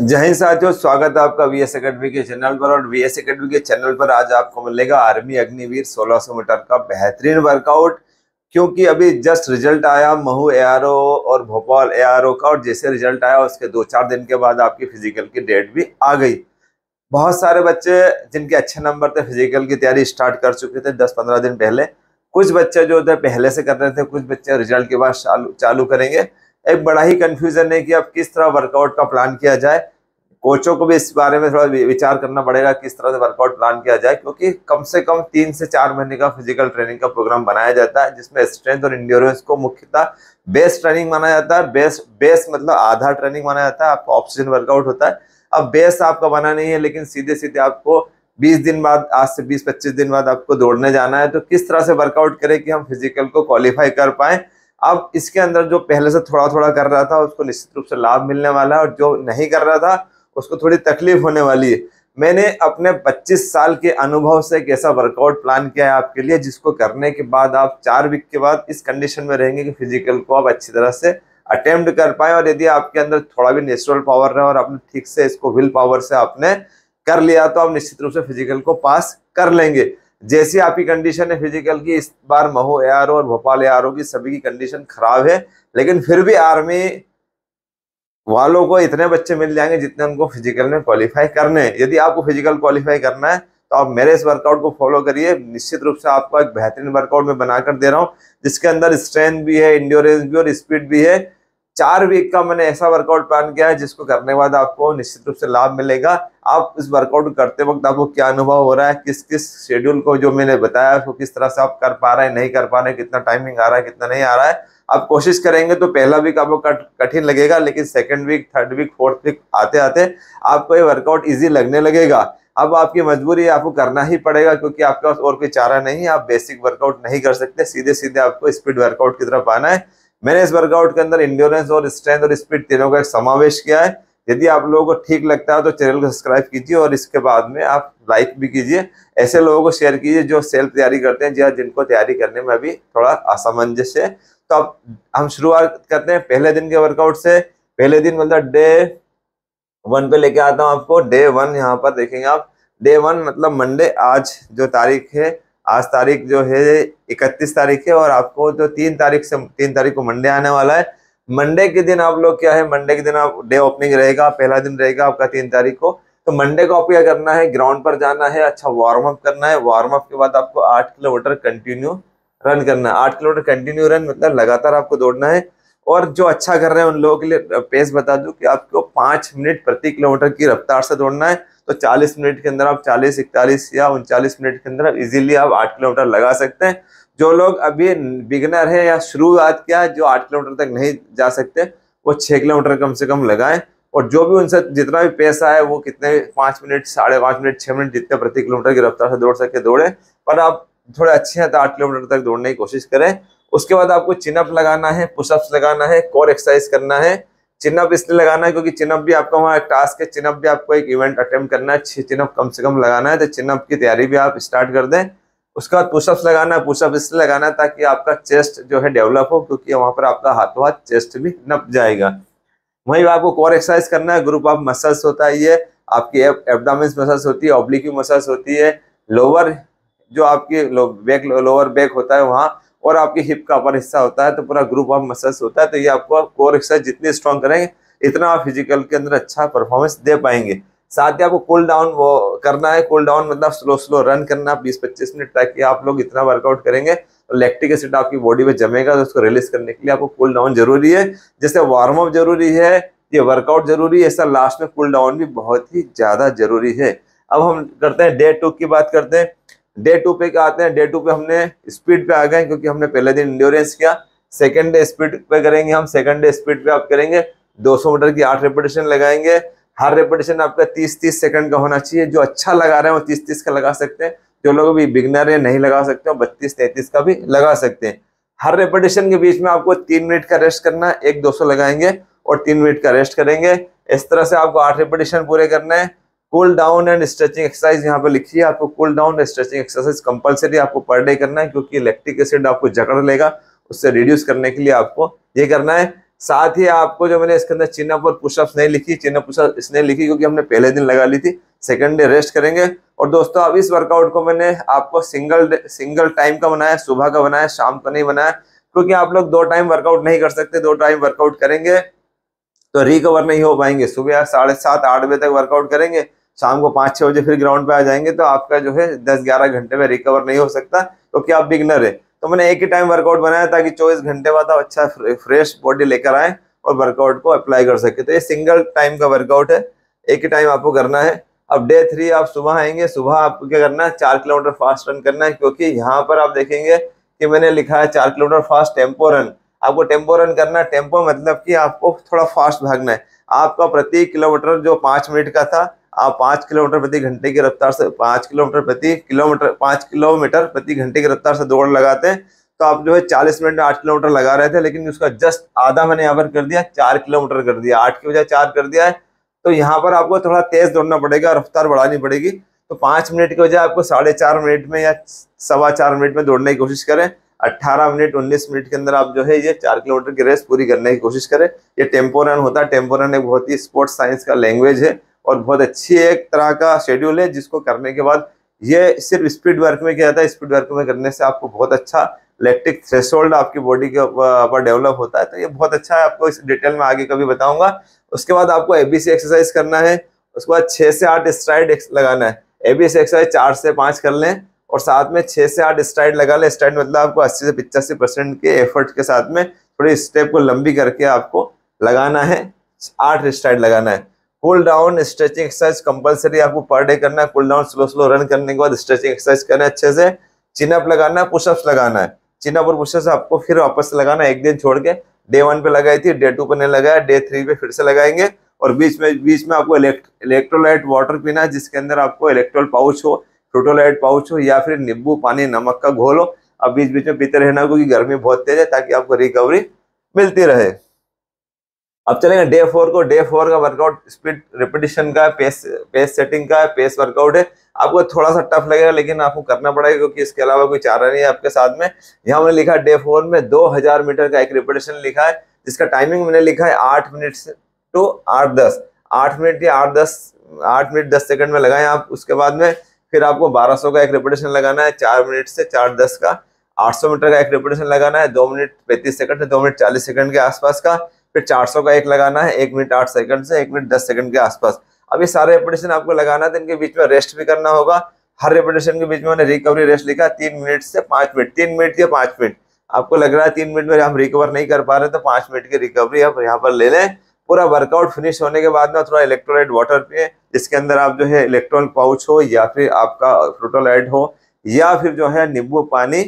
जय हिंद साथियों स्वागत है आपका एस अकेडमी के चैनल पर और एस अकेडमी के चैनल पर आज आपको मिलेगा आर्मी अग्निवीर 1600 मीटर का बेहतरीन वर्कआउट क्योंकि अभी जस्ट रिजल्ट आया महू एआरओ और भोपाल एआरओ का और जैसे रिजल्ट आया उसके दो चार दिन के बाद आपकी फिजिकल की डेट भी आ गई बहुत सारे बच्चे जिनके अच्छे नंबर थे फिजिकल की तैयारी स्टार्ट कर चुके थे दस पंद्रह दिन पहले कुछ बच्चे जो थे पहले से कर रहे थे कुछ बच्चे रिजल्ट के बाद चालू चालू करेंगे एक बड़ा ही कन्फ्यूजन है कि अब किस तरह वर्कआउट का प्लान किया जाए कोचों को भी इस बारे में थोड़ा विचार करना पड़ेगा किस तरह से वर्कआउट प्लान किया जाए क्योंकि कम से कम तीन से चार महीने का फिजिकल ट्रेनिंग का प्रोग्राम बनाया जाता है जिसमें स्ट्रेंथ और इंड्योरेंस को मुख्यतः बेस ट्रेनिंग माना जाता है बेस बेस मतलब आधा ट्रेनिंग माना जाता है आपका ऑप्शन वर्कआउट होता है अब बेस आपका बना नहीं है लेकिन सीधे सीधे आपको बीस दिन बाद आज से बीस पच्चीस दिन बाद आपको दौड़ने जाना है तो किस तरह से वर्कआउट करें कि हम फिजिकल को क्वालिफाई कर पाएँ अब इसके अंदर जो पहले से थोड़ा थोड़ा कर रहा था उसको निश्चित रूप से लाभ मिलने वाला है और जो नहीं कर रहा था उसको थोड़ी तकलीफ होने वाली है मैंने अपने 25 साल के अनुभव से एक ऐसा वर्कआउट प्लान किया है आपके लिए जिसको करने के बाद आप चार वीक के बाद इस कंडीशन में रहेंगे कि फिजिकल को आप अच्छी तरह से अटेम्प्ट कर पाए और यदि आपके अंदर थोड़ा भी नेचुरल पावर रहे और आपने ठीक से इसको विल पावर से आपने कर लिया तो आप निश्चित रूप से फिजिकल को पास कर लेंगे जैसी आपकी कंडीशन है फिजिकल की इस बार महो ए और भोपाल ए की सभी की कंडीशन खराब है लेकिन फिर भी आर्मी वालों को इतने बच्चे मिल जाएंगे जितने उनको फिजिकल में क्वालिफाई करने हैं यदि आपको फिजिकल क्वालिफाई करना है तो आप मेरे इस वर्कआउट को फॉलो करिए निश्चित रूप से आपको एक बेहतरीन वर्कआउट में बनाकर दे रहा हूँ जिसके अंदर स्ट्रेंथ भी है इंड्योरेंस भी और स्पीड भी है चार वीक का मैंने ऐसा वर्कआउट प्लान किया है जिसको करने के बाद आपको निश्चित रूप से लाभ मिलेगा आप इस वर्कआउट करते वक्त आपको क्या अनुभव हो रहा है किस किस शेड्यूल को जो मैंने बताया उसको किस तरह से आप कर पा रहे हैं नहीं कर पा रहे हैं कितना टाइमिंग आ रहा है कितना नहीं आ रहा है आप कोशिश करेंगे तो पहला वीक आपको कठिन लगेगा लेकिन second week third week fourth week आते आते आपको ये वर्कआउट ईजी लगने लगेगा अब आपकी मजबूरी आपको करना ही पड़ेगा क्योंकि आपके पास और कोई चारा नहीं है आप बेसिक वर्कआउट नहीं कर सकते सीधे सीधे आपको स्पीड वर्कआउट की तरफ आना है मैंने इस वर्कआउट के अंदर इंड्योरेंस और स्ट्रेंथ और स्पीड तीनों का एक समावेश किया है यदि आप लोगों को ठीक लगता है तो चैनल को सब्सक्राइब कीजिए और इसके बाद में आप लाइक भी कीजिए ऐसे लोगों को शेयर कीजिए जो सेल्फ तैयारी करते हैं या जिनको तैयारी करने में अभी थोड़ा असमंजस है तो अब हम शुरुआत करते हैं पहले दिन के वर्कआउट से पहले दिन मतलब डे वन पे लेके आता हूँ आपको डे वन यहाँ पर देखेंगे आप डे वन मतलब मंडे आज जो तारीख है आज तारीख जो है इकतीस तारीख है और आपको जो तीन तारीख से तीन तारीख को मंडे आने वाला है मंडे के दिन आप लोग क्या है मंडे के दिन आप डे ओपनिंग रहेगा पहला दिन रहेगा आपका तीन तारीख को तो मंडे को आपको क्या करना है ग्राउंड पर जाना है अच्छा वार्म अप करना है वार्म अप के बाद आपको आठ किलोमीटर कंटिन्यू रन करना है आठ किलोमीटर कंटिन्यू रन मतलब लगातार आपको दौड़ना है और जो अच्छा कर रहे हैं उन लोगों के लिए पेस बता दूं कि आपको पाँच मिनट प्रति किलोमीटर की रफ्तार से दौड़ना है तो 40 मिनट के अंदर आप 40, इकतालीस या उनचालीस मिनट के अंदर इजीली आप आठ किलोमीटर लगा सकते हैं जो लोग अभी बिगनर है या शुरुआत किया है जो आठ किलोमीटर तक नहीं जा सकते वो छः किलोमीटर कम से कम लगाएं और जो भी उनसे जितना भी पैसा है वो कितने पाँच मिनट साढ़े पाँच मिनट छः मिनट जितने प्रति किलोमीटर की रफ्तार से दौड़ सके दौड़े पर आप थोड़े अच्छे हैं तो आठ किलोमीटर तक दौड़ने की कोशिश करें उसके बाद आपको चिनअप लगाना है पुशअप्स लगाना है कोर एक्सरसाइज करना है चिनअप इसलिए लगाना है क्योंकि चिनअप भी आपका वहाँ टास्क है चिनअप भी आपको एक इवेंट अटेम्प्ट करना है छः चिनअप कम से कम लगाना है तो चिनअप की तैयारी भी आप स्टार्ट कर दें उसके बाद पुशअप्स लगाना है पुशअप इसलिए लगाना है ताकि आपका चेस्ट जो है डेवलप हो क्योंकि वहाँ पर आपका हाथों हाथ चेस्ट भी नप जाएगा वहीं आपको कोर एक्सरसाइज करना है ग्रुप ऑफ मसल्स होता है ये आपकी एबडामेंस मसल्स होती है ऑब्लिक्यू मसल्स होती है लोअर जो आपकी लो, बैक लोअर बैक होता है वहाँ और आपकी हिप का अपर हिस्सा होता है तो पूरा ग्रुप ऑफ मसल्स होता है तो ये आपको कोर एक्सरसाइज जितनी स्ट्रॉन्ग करेंगे इतना आप फिजिकल के अंदर अच्छा परफॉर्मेंस दे पाएंगे साथ ही आपको कूल डाउन वो करना है कूल डाउन मतलब स्लो स्लो रन करना बीस पच्चीस मिनट ताकि आप लोग इतना वर्कआउट करेंगे तो लैक्टिक एसिड आपकी बॉडी में जमेगा तो उसको रिलीज करने के लिए आपको कूल डाउन जरूरी है जैसे वार्म अप जरूरी है ये वर्कआउट जरूरी है ऐसा लास्ट में कूल डाउन भी बहुत ही ज़्यादा जरूरी है अब हम करते हैं डे टू की बात करते हैं डे टू पे क्या आते हैं डे टू पे हमने स्पीड पे आ गए क्योंकि हमने पहले दिन इंड्योरेंस किया सेकेंड डे स्पीड पे करेंगे हम सेकेंड डे स्पीड पे आप करेंगे 200 मीटर की आठ रेपिटेशन लगाएंगे हर रेपिटेशन आपका 30-30 सेकंड का होना चाहिए जो अच्छा लगा रहे हैं वो 30-30 का लगा सकते हैं जो लोग भी बिगनर है नहीं लगा सकते हैं बत्तीस तैतीस का भी लगा सकते हैं हर रेपिटेशन के बीच में आपको तीन मिनट का रेस्ट करना है एक दो लगाएंगे और तीन मिनट का रेस्ट करेंगे इस तरह से आपको आठ रेपिटेशन पूरे करना है cool down and stretching exercise यहाँ पर है आपको cool down and stretching exercise compulsory आपको पर डे करना है क्योंकि इलेक्ट्रिक एसिड आपको जकड़ लेगा उससे रिड्यूस करने के लिए आपको ये करना है साथ ही आपको जो मैंने इसके अंदर चिनअप और पुशअप्स नहीं लिखी चिनअप पुशअप इसने लिखी क्योंकि हमने पहले दिन लगा ली थी सेकेंड डे रेस्ट करेंगे और दोस्तों अब इस वर्कआउट को मैंने आपको सिंगल सिंगल टाइम का बनाया सुबह का बनाया शाम का नहीं बनाया क्योंकि आप लोग दो टाइम वर्कआउट नहीं कर सकते दो टाइम वर्कआउट करेंगे तो रिकवर नहीं हो पाएंगे सुबह साढ़े सात आठ बजे तक वर्कआउट करेंगे शाम को पाँच छः बजे फिर ग्राउंड पे आ जाएंगे तो आपका जो है दस ग्यारह घंटे में रिकवर नहीं हो सकता क्योंकि तो आप बिगनर है तो मैंने एक ही टाइम वर्कआउट बनाया ताकि चौबीस घंटे बाद आप अच्छा फ्रेश बॉडी लेकर आएँ और वर्कआउट को अप्लाई कर सके तो ये सिंगल टाइम का वर्कआउट है एक ही टाइम आपको करना है अब डे थ्री आप सुबह आएंगे सुबह आपको क्या करना है चार किलोमीटर फास्ट रन करना है क्योंकि यहाँ पर आप देखेंगे कि मैंने लिखा है चार किलोमीटर फास्ट टेम्पो रन आपको टेम्पो रन करना है टेम्पो मतलब कि आपको थोड़ा फास्ट भागना है आपका प्रति किलोमीटर जो पाँच मिनट का था आप पाँच किलोमीटर प्रति घंटे की रफ्तार से पाँच किलोमीटर प्रति किलोमीटर पाँच किलोमीटर प्रति घंटे की रफ्तार से दौड़ लगाते हैं तो आप जो है चालीस मिनट में आठ किलोमीटर लगा रहे थे लेकिन उसका जस्ट आधा मैंने यहाँ पर कर दिया चार किलोमीटर कर दिया आठ की बजाय चार कर दिया है तो यहाँ पर आपको थोड़ा तेज़ दौड़ना पड़ेगा रफ्तार बढ़ानी पड़ेगी तो पाँच मिनट की बजाय आपको साढ़े चार मिनट में या सवा चार मिनट में दौड़ने की कोशिश करें अट्ठारह मिनट उन्नीस मिनट के अंदर आप जो है ये चार किलोमीटर की रेस पूरी करने की कोशिश करें ये टेम्पो रन होता है टेम्पो रन एक बहुत ही स्पोर्ट्स साइंस का लैंग्वेज है और बहुत अच्छी एक तरह का शेड्यूल है जिसको करने के बाद ये सिर्फ स्पीड वर्क में किया जाता है स्पीड वर्क में करने से आपको बहुत अच्छा इलेक्ट्रिक थ्रेशोल्ड आपकी बॉडी के ऊपर डेवलप होता है तो ये बहुत अच्छा है आपको इस डिटेल में आगे कभी बताऊंगा उसके बाद आपको एबीसी एक्सरसाइज करना है उसके बाद छः से आठ स्ट्राइड लगाना है एबीसी एक्सरसाइज चार से पाँच कर लें और साथ में छः से आठ स्ट्राइड लगा लें स्ट्राइड मतलब आपको अस्सी से पिचासी परसेंट के एफर्ट के साथ में थोड़ी स्टेप को लंबी करके आपको लगाना है आठ स्ट्राइड लगाना है pull down stretching exercise compulsory आपको पर डे करना है pull down slow slow run करने के बाद स्ट्रेचिंग एक्सरसाइज करना है अच्छे से चिनअप लगाना है पुशअप्स लगाना है चिनअप और पुशअप्स आपको फिर वापस लगाना है एक दिन छोड़ के डे वन पे लगाई थी डे टू पे नहीं लगाया डे थ्री पे फिर से लगाएंगे और बीच में बीच में आपको इलेक्ट्रोलाइट वाटर पीना है जिसके अंदर आपको इलेक्ट्रोल पाउच हो फ्रोटोलाइट पाउच हो या फिर नींबू पानी नमक का घोल हो आप बीच बीच में पीते रहना क्योंकि गर्मी बहुत तेज है ताकि आपको रिकवरी मिलती रहे अब चलेंगे डे फोर को डे फोर का वर्कआउट स्पीड रिपीटिशन का पेस पेस सेटिंग का पेस वर्कआउट है आपको थोड़ा सा टफ लगेगा लेकिन आपको करना पड़ेगा क्योंकि इसके अलावा कोई चारा नहीं है आपके साथ में यहाँ मैंने लिखा डे फोर में 2000 मीटर का एक रिपीटेशन लिखा है जिसका टाइमिंग मैंने लिखा है आठ मिनट टू आठ दस आठ मिनट या आठ दस आठ मिनट दस सेकंड में लगाएं आप उसके बाद में फिर आपको बारह का एक रिपीटेशन लगाना है चार मिनट से चार दस का आठ मीटर का एक रिपीटेशन लगाना है दो मिनट पैंतीस सेकंड से दो मिनट चालीस सेकंड के आसपास का फिर 400 का एक लगाना है एक मिनट आठ सेकंड से एक मिनट दस सेकंड के आसपास अब ये सारे रेपिटेशन आपको लगाना था तो इनके बीच में रेस्ट भी करना होगा हर रेपिटेशन के बीच में मैंने रिकवरी रेस्ट लिखा तीन मिनट से पाँच मिनट तीन मिनट या पाँच मिनट आपको लग रहा है तीन मिनट में हम रिकवर नहीं कर पा रहे तो पाँच मिनट की रिकवरी आप यहाँ पर ले लें पूरा वर्कआउट फिनिश होने के बाद में थोड़ा इलेक्ट्रोलाइट वाटर पिए जिसके अंदर आप जो है इलेक्ट्रोल पाउच हो या फिर आपका फ्रोटोलाइट हो या फिर जो है नींबू पानी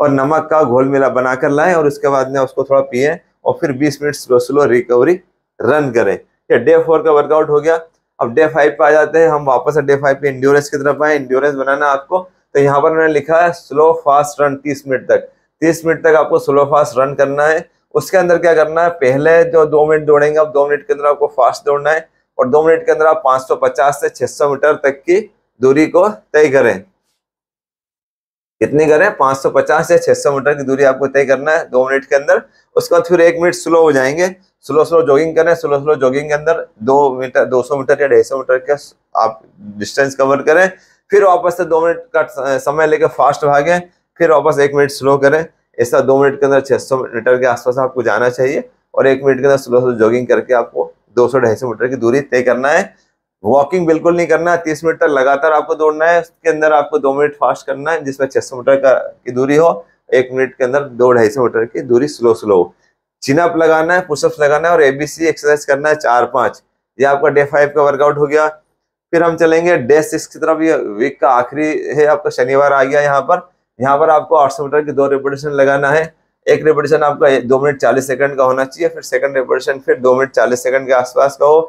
और नमक का घोल मिला बनाकर लाएं और उसके बाद में उसको थोड़ा पिए और फिर 20 minute slow slow recovery run करें ये डे फोर का वर्कआउट हो गया अब डे फाइव पे आ जाते हैं हम वापस डे फाइव पे इंड्योरेंस की तरफ आए इंड्योरेंस बनाना आपको तो यहाँ पर मैंने लिखा है स्लो फास्ट रन तीस मिनट तक तीस मिनट तक आपको स्लो फास्ट रन करना है उसके अंदर क्या करना है पहले जो दो मिनट दौड़ेंगे आप दो मिनट के अंदर आपको फास्ट दौड़ना है और दो मिनट के अंदर आप 550 से 600 मीटर तक की दूरी को तय करें कितनी करें 550 से 600 मीटर की दूरी आपको तय करना है दो मिनट के अंदर उसके बाद फिर एक मिनट स्लो हो जाएंगे स्लो स्लो जॉगिंग करें स्लो स्लो जॉगिंग के अंदर दो मीटर 200 मीटर या ढाई मीटर के आप डिस्टेंस कवर करें फिर वापस से दो मिनट का समय लेकर फास्ट भागें फिर वापस एक मिनट स्लो करें ऐसा दो मिनट के अंदर सौ मीटर के आसपास आपको जाना चाहिए और एक मिनट के अंदर स्लो स्लो जॉगिंग करके आपको दो सौ ढाई मीटर की दूरी तय करना है वॉकिंग बिल्कुल नहीं करना है तीस मिनट तक लगातार आपको दौड़ना है उसके अंदर आपको दो मिनट फास्ट करना है जिसमें छह सौ मीटर का की दूरी हो एक मिनट के अंदर दो ढाई सौ मीटर की दूरी स्लो स्लो हो चिनअप लगाना है पुशअप्स लगाना है और एबीसी एक्सरसाइज करना है चार पाँच ये आपका डे फाइव का वर्कआउट हो गया फिर हम चलेंगे डे सिक्स की तरफ ये वीक का आखिरी है आपका शनिवार आ गया यहाँ पर यहाँ पर आपको आठ सौ मीटर की दो रेपिटेशन लगाना है एक रेपिटेशन आपका दो मिनट चालीस सेकंड का होना चाहिए फिर सेकंड रिपोर्टेशन फिर दो मिनट चालीस सेकंड के आसपास का हो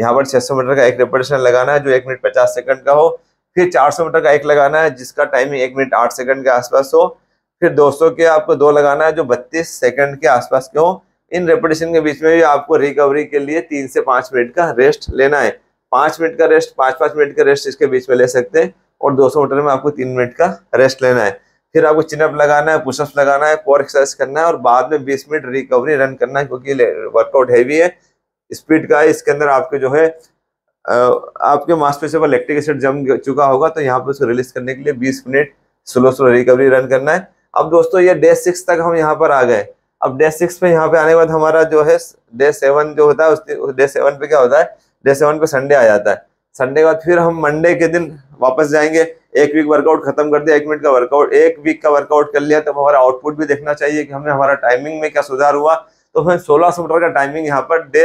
यहाँ पर 600 मीटर का एक रिपोर्टेशन लगाना है जो एक मिनट पचास सेकंड का हो फिर 400 मीटर का एक लगाना है जिसका टाइमिंग एक मिनट आठ सेकंड के आसपास हो फिर 200 के आपको दो लगाना है जो बत्तीस सेकंड के आसपास के हो इन रेपिटेशन के बीच में भी आपको रिकवरी के लिए तीन से पाँच मिनट का रेस्ट लेना है पाँच मिनट का रेस्ट पाँच पाँच मिनट का रेस्ट इसके बीच में ले सकते हैं और दो मीटर में आपको तीन मिनट का रेस्ट लेना है फिर आपको चिनअप लगाना है पुशअप लगाना है कोर एक्सरसाइज करना है और बाद में बीस मिनट रिकवरी रन करना है क्योंकि वर्कआउट हैवी है स्पीड का इसके अंदर आपके जो है आपके मांसपेशियों पर लैक्टिक एसिड जम चुका होगा तो यहाँ पे उसको रिलीज करने के लिए 20 minute slow slow recovery run करना है अब दोस्तों ये डे सिक्स तक हम यहाँ पर आ गए अब डे सिक्स पे यहाँ पे आने के बाद हमारा जो है डे सेवन जो होता है उस डे सेवन पे क्या होता है डे सेवन पे संडे आ जाता है संडे के बाद फिर हम मंडे के दिन वापस जाएंगे एक वीक वर्कआउट खत्म कर दिया एक मिनट का वर्कआउट एक वीक का वर्कआउट कर लिया तो हमारा आउटपुट भी देखना चाहिए कि हमें हमारा टाइमिंग में क्या सुधार हुआ तो हमें सोलह सौ मीटर का टाइमिंग यहाँ पर डे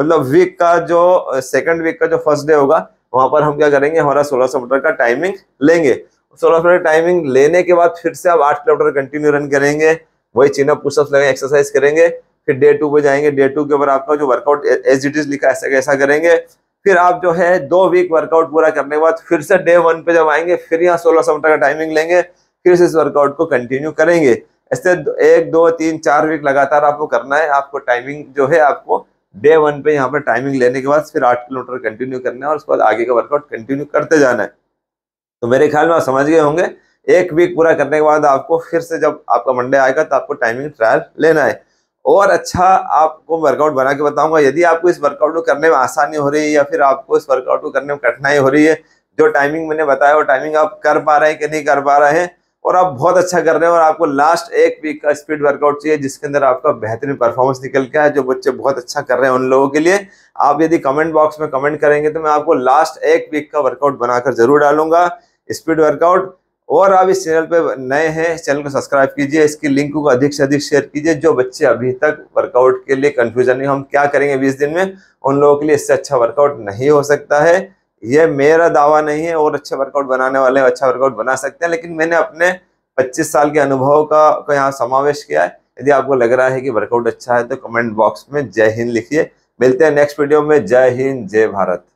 मतलब वीक का जो सेकंड वीक का जो फर्स्ट डे होगा वहां पर हम क्या करेंगे हमारा 1600 मीटर का टाइमिंग लेंगे 1600 मीटर टाइमिंग लेने के बाद फिर से आप आठ किलोमीटर कंटिन्यू रन करेंगे वही चिन्ह पुशअप्स लगेंगे एक्सरसाइज करेंगे फिर डे टू पे जाएंगे डे टू के ऊपर आपका जो वर्कआउट एज इट इज लिखा ऐसा कैसा करेंगे फिर आप जो है दो वीक वर्कआउट पूरा करने के बाद फिर से डे वन पे जब आएंगे फिर यहाँ सोलह सौ मीटर का टाइमिंग लेंगे फिर से इस वर्कआउट को कंटिन्यू करेंगे ऐसे एक दो तीन चार वीक लगातार आपको करना है आपको टाइमिंग जो है आपको डे वन पे यहाँ पर टाइमिंग लेने के बाद फिर आठ किलोमीटर कंटिन्यू करना है और उसके बाद आगे का वर्कआउट कंटिन्यू करते जाना है तो मेरे ख्याल में आप समझ गए होंगे एक वीक पूरा करने के बाद आपको फिर से जब आपका मंडे आएगा तो आपको टाइमिंग ट्रायल लेना है और अच्छा आपको वर्कआउट बना के बताऊंगा यदि आपको इस वर्कआउट को करने में आसानी हो रही है या फिर आपको इस वर्कआउट को करने में कठिनाई हो रही है जो टाइमिंग मैंने बताया वो टाइमिंग आप कर पा रहे हैं कि नहीं कर पा रहे हैं और आप बहुत अच्छा कर रहे हैं और आपको लास्ट एक वीक का स्पीड वर्कआउट चाहिए जिसके अंदर आपका बेहतरीन परफॉर्मेंस निकल के है जो बच्चे बहुत अच्छा कर रहे हैं उन लोगों के लिए आप यदि कमेंट बॉक्स में कमेंट करेंगे तो मैं आपको लास्ट एक वीक का वर्कआउट बनाकर जरूर डालूंगा स्पीड वर्कआउट और आप इस चैनल पे नए हैं चैनल को सब्सक्राइब कीजिए इसकी लिंक को अधिक से अधिक शेयर कीजिए जो बच्चे अभी तक वर्कआउट के लिए कंफ्यूजन है हम क्या करेंगे बीस दिन में उन लोगों के लिए इससे अच्छा वर्कआउट नहीं हो सकता है ये मेरा दावा नहीं है और अच्छे वर्कआउट बनाने वाले अच्छा वर्कआउट बना सकते हैं लेकिन मैंने अपने 25 साल के अनुभव का, का यहाँ समावेश किया है यदि आपको लग रहा है कि वर्कआउट अच्छा है तो कमेंट बॉक्स में जय हिंद लिखिए मिलते हैं नेक्स्ट वीडियो में जय हिंद जय भारत